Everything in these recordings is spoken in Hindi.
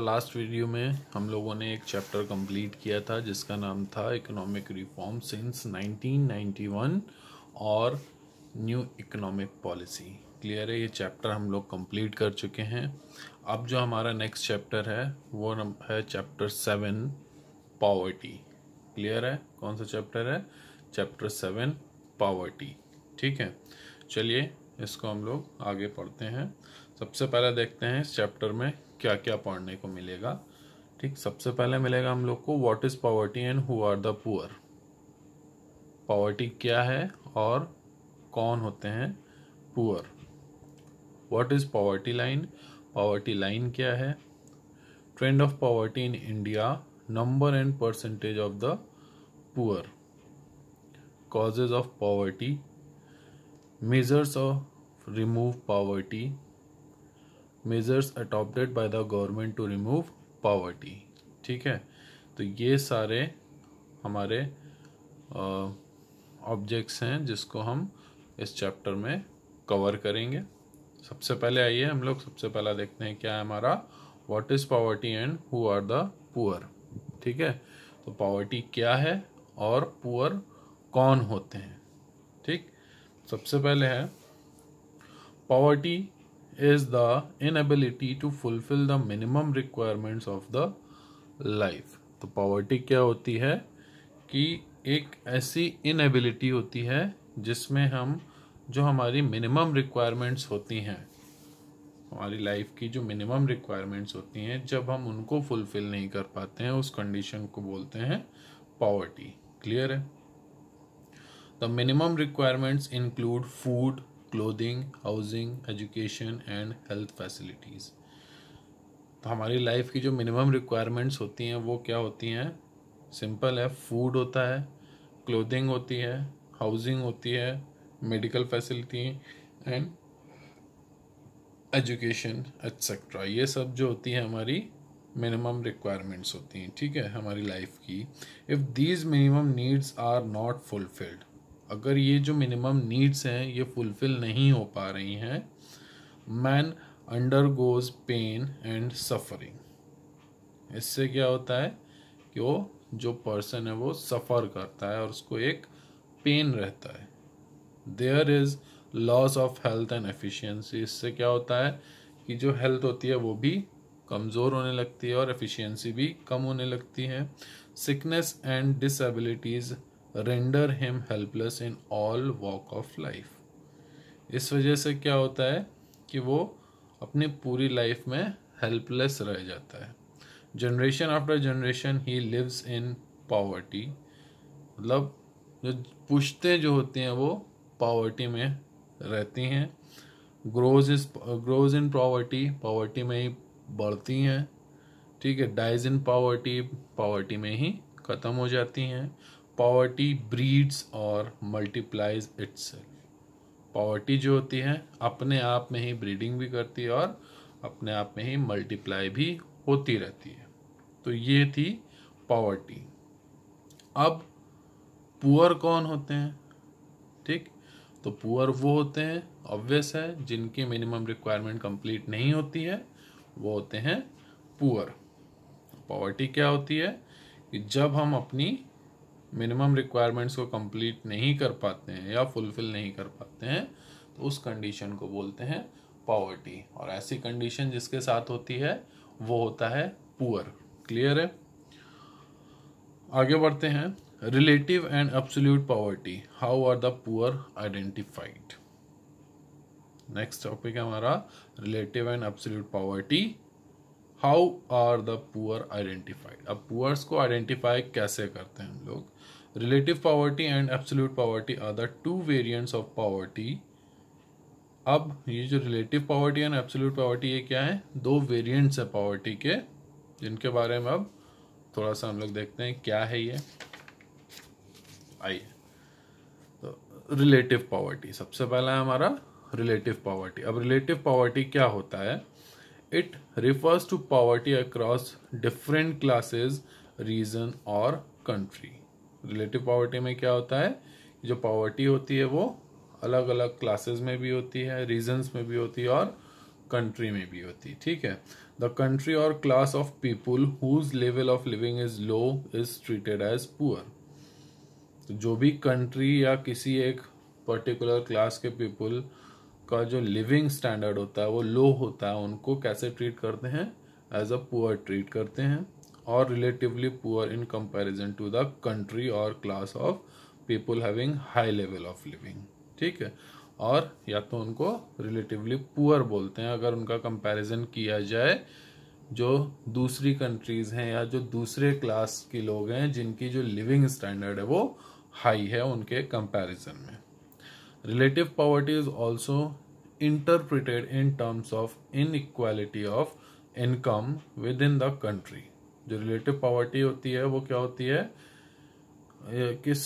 लास्ट वीडियो में हम लोगों ने एक चैप्टर कंप्लीट किया था जिसका नाम था इकोनॉमिक रिफॉर्म सिंस 1991 और न्यू इकोनॉमिक पॉलिसी क्लियर है ये चैप्टर हम लोग कंप्लीट कर चुके हैं अब जो हमारा नेक्स्ट चैप्टर है वो है चैप्टर सेवन पावर्टी क्लियर है कौन सा चैप्टर है चैप्टर सेवन पावर्टी ठीक है चलिए इसको हम लोग आगे पढ़ते हैं सबसे पहले देखते हैं इस चैप्टर में क्या क्या पढ़ने को मिलेगा ठीक सबसे पहले मिलेगा हम लोग को what is poverty and who are the poor poverty क्या है और कौन होते हैं poor what is poverty line poverty line क्या है trend of poverty in India number and percentage of the poor causes of poverty measures of remove poverty measures adopted by the government to remove poverty ठीक है तो ये सारे हमारे ऑब्जेक्ट्स हैं जिसको हम इस चैप्टर में कवर करेंगे सबसे पहले आइए हम लोग सबसे पहला देखते हैं क्या है हमारा what is poverty and who are the poor ठीक है तो पावर्टी क्या है और पुअर कौन होते हैं ठीक सबसे पहले है poverty is the inability to fulfill the minimum requirements of the life तो poverty क्या होती है कि एक ऐसी इनएबिलिटी होती है जिसमें हम जो हमारी मिनिमम रिक्वायरमेंट्स होती हैं हमारी लाइफ की जो मिनिमम रिक्वायरमेंट्स होती हैं जब हम उनको फुलफिल नहीं कर पाते हैं उस कंडीशन को बोलते हैं पॉवर्टी क्लियर है the minimum requirements include food clothing housing education and health facilities तो हमारी लाइफ की जो मिनिमम रिक्वायरमेंट्स होती हैं वो क्या होती हैं सिंपल है फूड होता है क्लोथिंग होती है हाउसिंग होती है medical facility and education etcetera ये सब जो होती है हमारी मिनिमम रिक्वायरमेंट्स होती हैं ठीक है हमारी लाइफ की if these minimum needs are not fulfilled अगर ये जो मिनिमम नीड्स हैं ये फुलफिल नहीं हो पा रही हैं man undergoes pain and suffering इससे क्या होता है कि वो जो पर्सन है वो सफ़र करता है और उसको एक पेन रहता है there is loss of health and efficiency इससे क्या होता है कि जो हेल्थ होती है वो भी कमज़ोर होने लगती है और एफिशिएंसी भी कम होने लगती है sickness and disabilities render him helpless in all walk of life इस वजह से क्या होता है कि वो अपनी पूरी लाइफ में हेल्पलेस रह जाता है generation after generation he lives in poverty मतलब जो पुश्ते जो होती हैं वो पावर्टी में रहती हैं grows is grows in poverty poverty में ही बढ़ती हैं ठीक है डाइज इन पावर्टी पावर्टी में ही ख़त्म हो जाती हैं पॉवर्टी ब्रीड्स और मल्टीप्लाइज इट्स पॉवर्टी जो होती है अपने आप में ही ब्रीडिंग भी करती है और अपने आप में ही मल्टीप्लाई भी होती रहती है तो ये थी पॉवर्टी अब पुअर कौन होते हैं ठीक तो पुअर वो होते हैं ऑब्वियस है जिनकी मिनिमम रिक्वायरमेंट कंप्लीट नहीं होती है वो होते हैं पुअर पॉवर्टी क्या होती है कि जब हम अपनी मिनिमम रिक्वायरमेंट्स को कंप्लीट नहीं कर पाते हैं या फुलफिल नहीं कर पाते हैं तो उस कंडीशन को बोलते हैं पॉवर्टी और ऐसी कंडीशन जिसके साथ होती है वो होता है पुअर क्लियर है आगे बढ़ते हैं relative and absolute poverty how are the poor identified next topic है हमारा relative and absolute poverty how are the poor identified अब पुअर्स को आइडेंटिफाई कैसे करते हैं हम लोग relative poverty and absolute poverty are the two variants of poverty अब ये जो relative poverty and absolute poverty ये क्या है दो variants है poverty के जिनके बारे में अब थोड़ा सा हम लोग देखते हैं क्या है ये आइए तो रिलेटिव पावर्टी सबसे पहला है हमारा रिलेटिव पावर्टी अब रिलेटिव पावर्टी क्या होता है it refers to poverty across different classes region और कंट्री रिलेटिव पॉवर्टी में क्या होता है जो पॉवर्टी होती है वो अलग अलग क्लासेस में भी होती है रीजन्स में भी होती है और कंट्री में भी होती है ठीक है द कंट्री और class of people whose level of living is low is treated as poor तो जो भी कंट्री या किसी एक पर्टिकुलर क्लास के पीपुल का जो लिविंग स्टैंडर्ड होता है वो लो होता है उनको कैसे ट्रीट करते हैं एज अ पुअर ट्रीट करते हैं or relatively poor in comparison to the country or class of people having high level of living ठीक है और या तो उनको relatively poor बोलते हैं अगर उनका comparison किया जाए जो दूसरी countries हैं या जो दूसरे class के लोग हैं जिनकी जो living standard है वो high है उनके comparison में relative poverty is also interpreted in terms of inequality of income within the country जो रिलेटिव पॉवर्टी होती है वो क्या होती है किस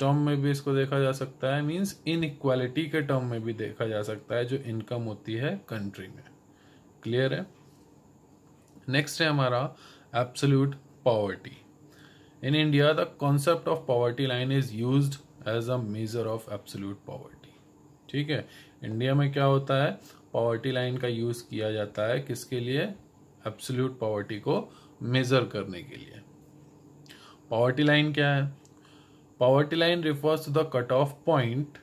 टर्म में भी इसको देखा जा सकता है मीन्स इनक्वालिटी के टर्म में भी देखा जा सकता है जो इनकम होती है कंट्री में क्लियर है नेक्स्ट है हमारा absolute poverty in India the concept of poverty line is use as a measure of absolute poverty ठीक है इंडिया में क्या होता है पॉवर्टी लाइन का यूज किया जाता है किसके लिए एब्सोल्यूट पॉवर्टी को मेज़र करने के लिए पॉवर्टी लाइन क्या है poverty line refers to the cut off point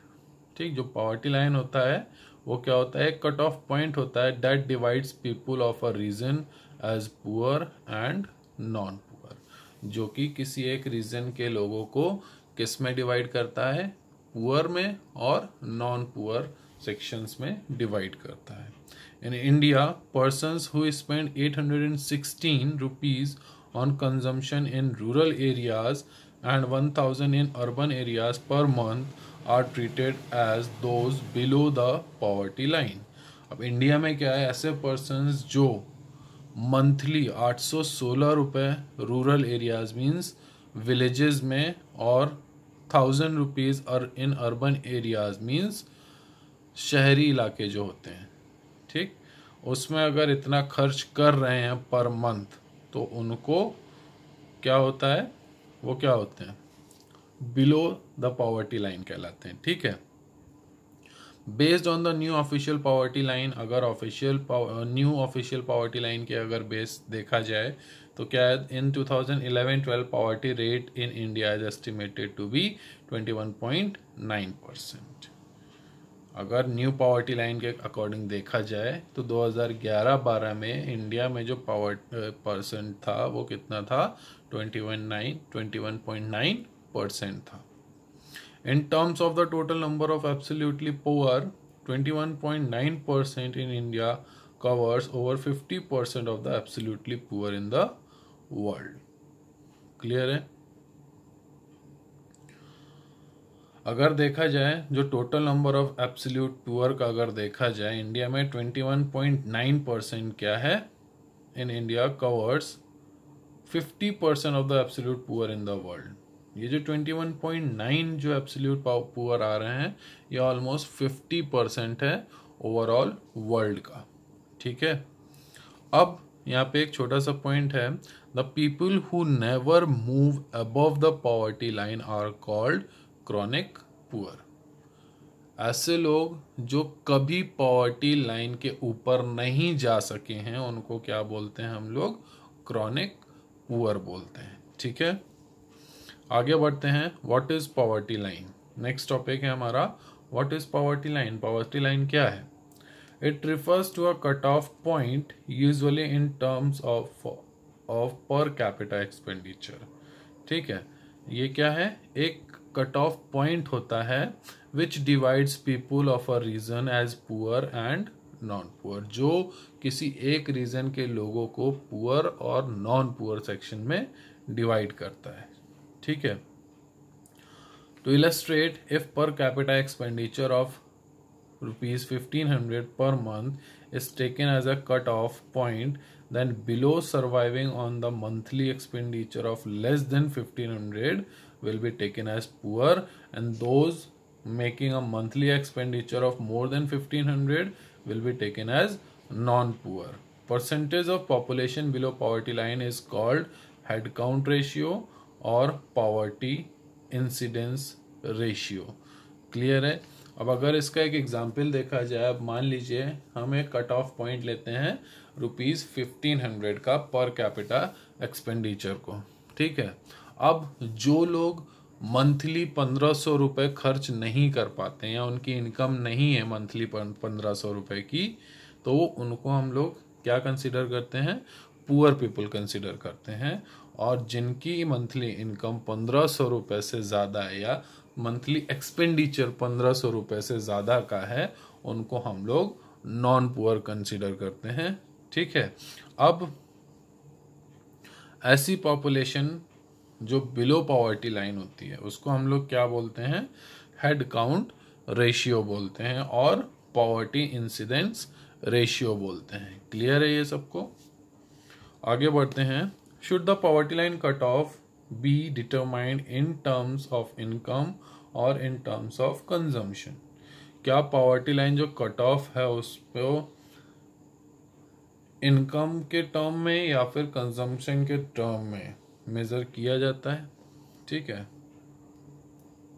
ठीक जो पॉवर्टी लाइन होता है वो क्या होता है कट ऑफ पॉइंट होता है that divides people of a region as poor and non poor जो कि किसी एक रीजन के लोगों को किस में डिवाइड करता है पुअर में और नॉन पुअर सेक्शंस में डिवाइड करता है In India, persons who spend 816 rupees on consumption in rural areas and 1000 in urban areas per month are treated as those below the poverty line. अब इंडिया में क्या है ऐसे पर्सनस जो मंथली 816 रुपए रूरल एरियाज मींस विलेजेस में और थाउजेंड रुपीज़ और इन अर्बन एरियाज मींस शहरी इलाके जो होते हैं उसमें अगर इतना खर्च कर रहे हैं पर मंथ तो उनको क्या होता है वो क्या होते हैं बिलो द पॉवर्टी लाइन कहलाते हैं ठीक है based on the new official poverty line अगर official new official poverty line के अगर बेस देखा जाए तो क्या है in 2011-12 poverty rate in India is estimated to be 21.9 percent अगर न्यू पावर्टी लाइन के अकॉर्डिंग देखा जाए तो 2011-12 में इंडिया में जो पावर परसेंट था वो कितना था 21.9 21.9 परसेंट था in terms of the total number of absolutely poor 21.9 percent in India covers over 50% of the absolutely poor in the world clear है अगर देखा जाए जो total number of absolute poor का अगर देखा जाए इंडिया में 21.9 परसेंट क्या है in India covers 50 percent of the absolute poor in the world ये जो 21.9 जो एब्सोल्यूट पुअर आ रहे हैं ये ऑलमोस्ट 50 परसेंट है ओवरऑल वर्ल्ड का ठीक है अब यहाँ पे एक छोटा सा पॉइंट है the people who never move above the poverty line are called chronic poor ऐसे लोग जो कभी पॉवर्टी लाइन के ऊपर नहीं जा सके हैं उनको क्या बोलते हैं हम लोग क्रॉनिक पुअर बोलते हैं ठीक है आगे बढ़ते हैं what is poverty line next topic है हमारा what is poverty line poverty line क्या है it refers to a cut off point usually in terms of off per capital expenditure ठीक है ये क्या है एक कट ऑफ पॉइंट होता है which divides people of a region as poor and non poor जो किसी एक रीजन के लोगों को पुअर और नॉन पुअर सेक्शन में डिवाइड करता है ठीक है to illustrate if per capital expenditure of rupees fifteen hundred per month is taken as a cut off point then below surviving on the monthly expenditure of less than fifteen hundred will be taken as poor and those making a monthly expenditure of more than 1500 will be taken as non-poor. Percentage of population below poverty line is called headcount ratio or poverty incidence ratio. clear hai अब अगर इसका एक एग्जाम्पल देखा जाए अब मान लीजिए हम एक कट ऑफ पॉइंट लेते हैं रुपीज़ फिफ्टीन हंड्रेड का पर कैपिटा एक्सपेंडिचर को ठीक है अब जो लोग मंथली पंद्रह सौ रुपये खर्च नहीं कर पाते या उनकी इनकम नहीं है मंथली पंद्रह सौ रुपये की तो उनको हम लोग क्या कंसिडर करते हैं पुअर पीपल कंसिडर करते हैं और जिनकी मंथली इनकम पंद्रह सौ रुपये से ज़्यादा है या मंथली एक्सपेंडिचर पंद्रह सौ रुपये से ज़्यादा का है उनको हम लोग नॉन पुअर कंसिडर करते हैं ठीक है अब ऐसी पॉपुलेशन जो बिलो पॉवर्टी लाइन होती है उसको हम लोग क्या बोलते हैं हेड काउंट रेशियो बोलते हैं और पॉवर्टी इंसिडेंस रेशियो बोलते हैं क्लियर है ये सबको आगे बढ़ते हैं should the poverty line cut off be determined in terms of income और इन टर्म्स ऑफ कंजम्पशन क्या पॉवर्टी लाइन जो कट ऑफ है उस पर इनकम के टर्म में या फिर कंजम्पशन के टर्म में मेज़र किया जाता है ठीक है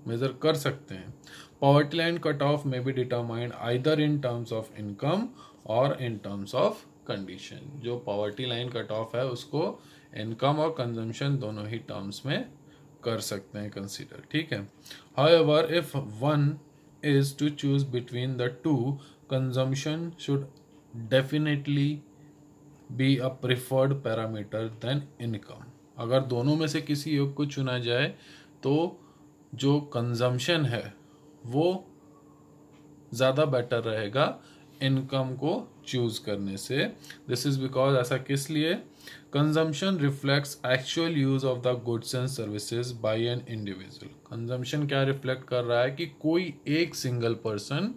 मेज़र कर सकते हैं पॉवर्टी लाइन कट ऑफ में be determined either in terms of income और इन टर्म्स ऑफ कंडीशन जो पॉवर्टी लाइन कट ऑफ है उसको इनकम और कंजम्पशन दोनों ही टर्म्स में कर सकते हैं कंसिडर ठीक है however if one is to choose between the two consumption should definitely be a preferred parameter then income अगर दोनों में से किसी योग को चुना जाए तो जो कंजम्पशन है वो ज़्यादा बेटर रहेगा इनकम को चूज करने से दिस इज बिकॉज ऐसा किस लिए consumption reflects actual use of the goods and services by an individual consumption क्या रिफ्लेक्ट कर रहा है कि कोई एक सिंगल पर्सन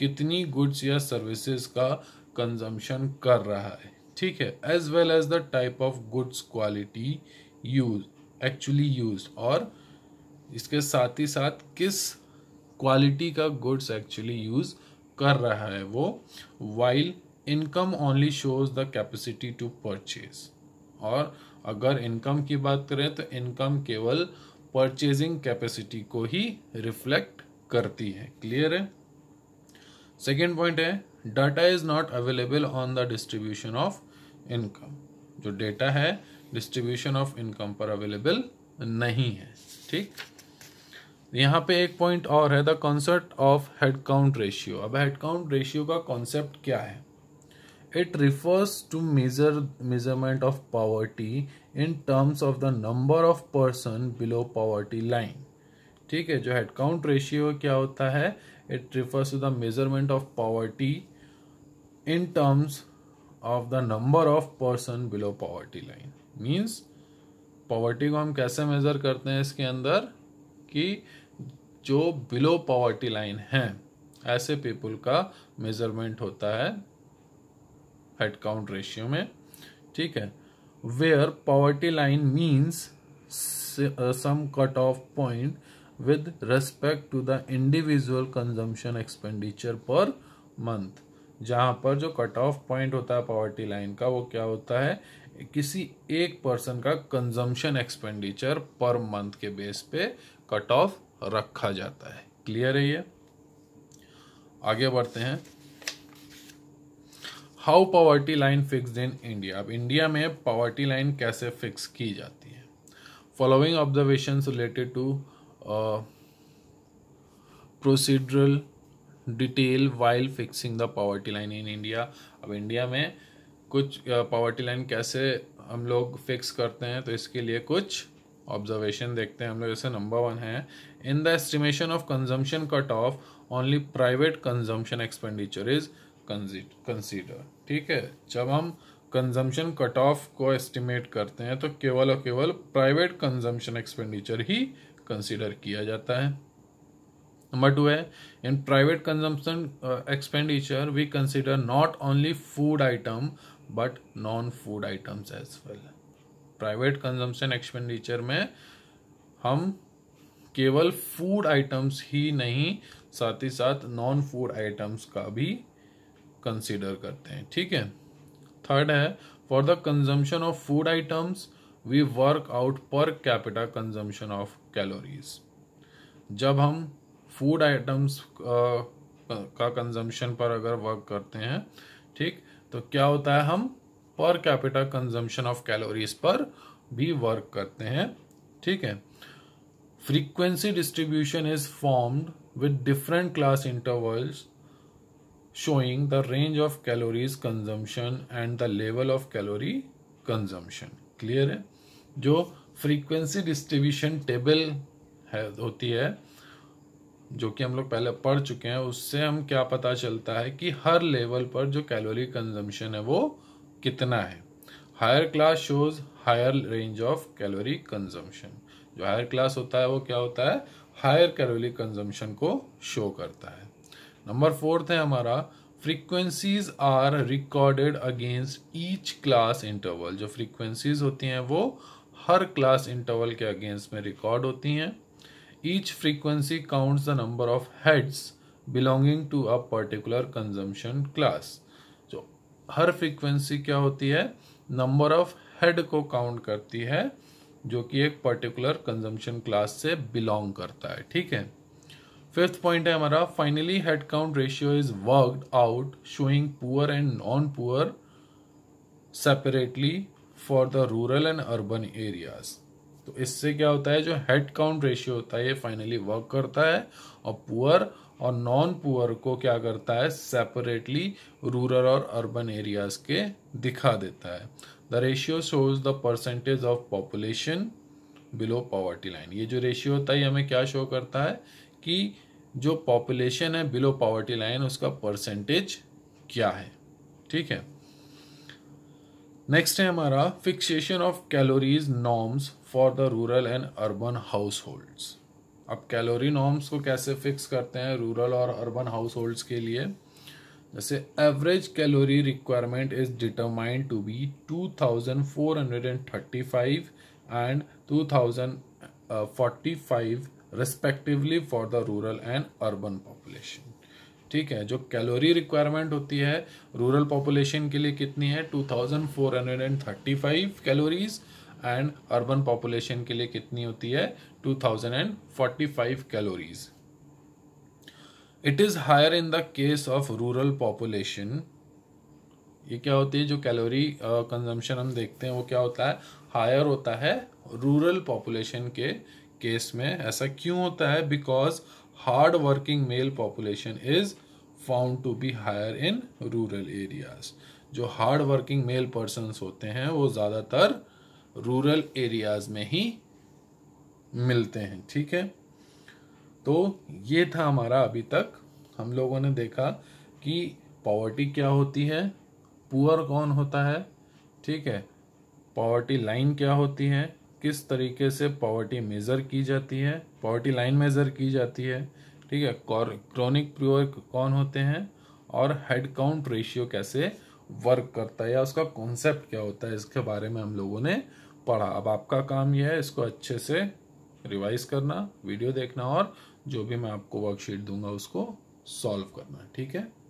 कितनी गुड्स या सर्विसेज का कंजम्पशन कर रहा है ठीक है as well as the type of goods quality use actually use और इसके साथ ही साथ किस क्वालिटी का गुड्स एक्चुअली यूज कर रहा है वो while income only shows the capacity to purchase और अगर इनकम की बात करें तो इनकम केवल परचेजिंग कैपेसिटी को ही रिफ्लेक्ट करती है क्लियर है सेकेंड पॉइंट है data is not available on the distribution of income जो डेटा है डिस्ट्रीब्यूशन ऑफ इनकम पर अवेलेबल नहीं है ठीक यहाँ पे एक पॉइंट और है the concept of head count ratio अब हेड काउंट रेशियो का कॉन्सेप्ट क्या है it refers to measure measurement of poverty in terms of the number of person below poverty line ठीक है जो हेड काउंट रेशियो क्या होता है it refers to the measurement of poverty in terms of the number of person below poverty line means poverty को हम कैसे मेज़र करते हैं इसके अंदर कि जो बिलो पॉवर्टी लाइन है ऐसे पीपल का मेजरमेंट होता है हेड काउंट रेशियो में ठीक है where poverty line means some cut off point with respect to the individual consumption expenditure per month जहाँ पर जो कट ऑफ पॉइंट होता है पॉवर्टी लाइन का वो क्या होता है किसी एक पर्सन का कंजम्पशन एक्सपेंडिचर पर मंथ के बेस पे कट ऑफ रखा जाता है क्लियर है ये आगे बढ़ते हैं how poverty line fix in India अब इंडिया में पॉवर्टी लाइन कैसे फिक्स की जाती है following observation related to procedural detail while fixing the poverty line in India अब इंडिया में कुछ पॉवर्टी लाइन कैसे हम लोग फिक्स करते हैं तो इसके लिए कुछ ऑब्जर्वेशन देखते हैं हम लोग जैसे नंबर वन है in the estimation of consumption cut off only private consumption expenditure is consider ठीक है जब हम कंजम्पशन कट ऑफ को एस्टिमेट करते हैं तो केवल और केवल प्राइवेट कंजम्पशन एक्सपेंडिचर ही कंसीडर किया जाता है नंबर टू है in private consumption expenditure we consider not only food item but non food items as well private consumption expenditure में हम केवल फूड आइटम्स ही नहीं साथ ही साथ नॉन फूड आइटम्स का भी कंसिडर करते हैं ठीक है थर्ड है for the consumption of food items we work out per capita consumption of calories जब हम फूड आइटम्स uh, का कंजम्पशन पर अगर वर्क करते हैं ठीक तो क्या होता है हम पर कैपिटल कंजम्पशन ऑफ कैलोरीज पर भी वर्क करते हैं ठीक है frequency distribution is formed with different class intervals showing the range of calories consumption and the level of calorie consumption clear है जो फ्रीक्वेंसी डिस्ट्रीब्यूशन टेबल है होती है जो कि हम लोग पहले पढ़ चुके हैं उससे हम क्या पता चलता है कि हर लेवल पर जो कैलोरी कंजम्पशन है वो कितना है higher class shows higher range of calorie consumption जो हायर क्लास होता है वो क्या होता है हायर कैलोरी कंजम्पशन को शो करता है नंबर फोर्थ है हमारा frequencies are recorded against each class interval जो फ्रीक्वेंसीज होती हैं वो हर क्लास इंटरवल के अगेंस्ट में रिकॉर्ड होती हैं Each frequency counts the number of heads belonging to a particular consumption class. जो हर frequency क्या होती है number of head को count करती है जो कि एक particular consumption class से belong करता है ठीक है फिफ्थ पॉइंट है हमारा finally head count ratio is worked out showing poor and non poor separately for the rural and urban areas तो इससे क्या होता है जो हेड काउंट रेशियो होता है ये फाइनली वर्क करता है और पुअर और नॉन पुअर को क्या करता है सेपरेटली रूरल और अर्बन एरियाज के दिखा देता है the ratio shows the percentage of population below poverty line ये जो रेशियो होता है हमें क्या शो करता है कि जो पॉपुलेशन है बिलो पॉवर्टी लाइन उसका परसेंटेज क्या है ठीक है नेक्स्ट है हमारा fixation of calories norms for the rural and urban households अब कैलोरी नॉर्म्स को कैसे फिक्स करते हैं रूरल और अर्बन हाउस होल्ड्स के लिए जैसे average calorie requirement is determined to be 2435 and 2045 respectively for the rural and urban population ठीक है जो कैलोरी रिक्वायरमेंट होती है रूरल पॉपुलेशन के लिए कितनी है 2435 कैलोरीज एंड अर्बन पॉपुलेशन के लिए कितनी होती है 2045 calories it is higher in the case of rural population ये क्या होती है जो कैलोरी कंजम्पशन हम देखते हैं वो क्या होता है हायर होता है रूरल पॉपुलेशन के केस में ऐसा क्यों होता है because hard working male population is found to be higher in rural areas जो हार्ड वर्किंग मेल पर्सन होते हैं वो ज़्यादातर रूरल एरियाज में ही मिलते हैं ठीक है तो ये था हमारा अभी तक हम लोगों ने देखा कि पॉवर्टी क्या होती है पुअर कौन होता है ठीक है पॉवर्टी लाइन क्या होती है किस तरीके से पॉवर्टी मेज़र की जाती है पॉवर्टी लाइन मेज़र की जाती है ठीक है क्रॉनिक प्योर कौन होते हैं और हेड काउंट रेशियो कैसे वर्क करता है या उसका कॉन्सेप्ट क्या होता है इसके बारे में हम लोगों ने पढ़ा अब आपका काम यह है इसको अच्छे से रिवाइज करना वीडियो देखना और जो भी मैं आपको वर्कशीट दूंगा उसको सॉल्व करना ठीक है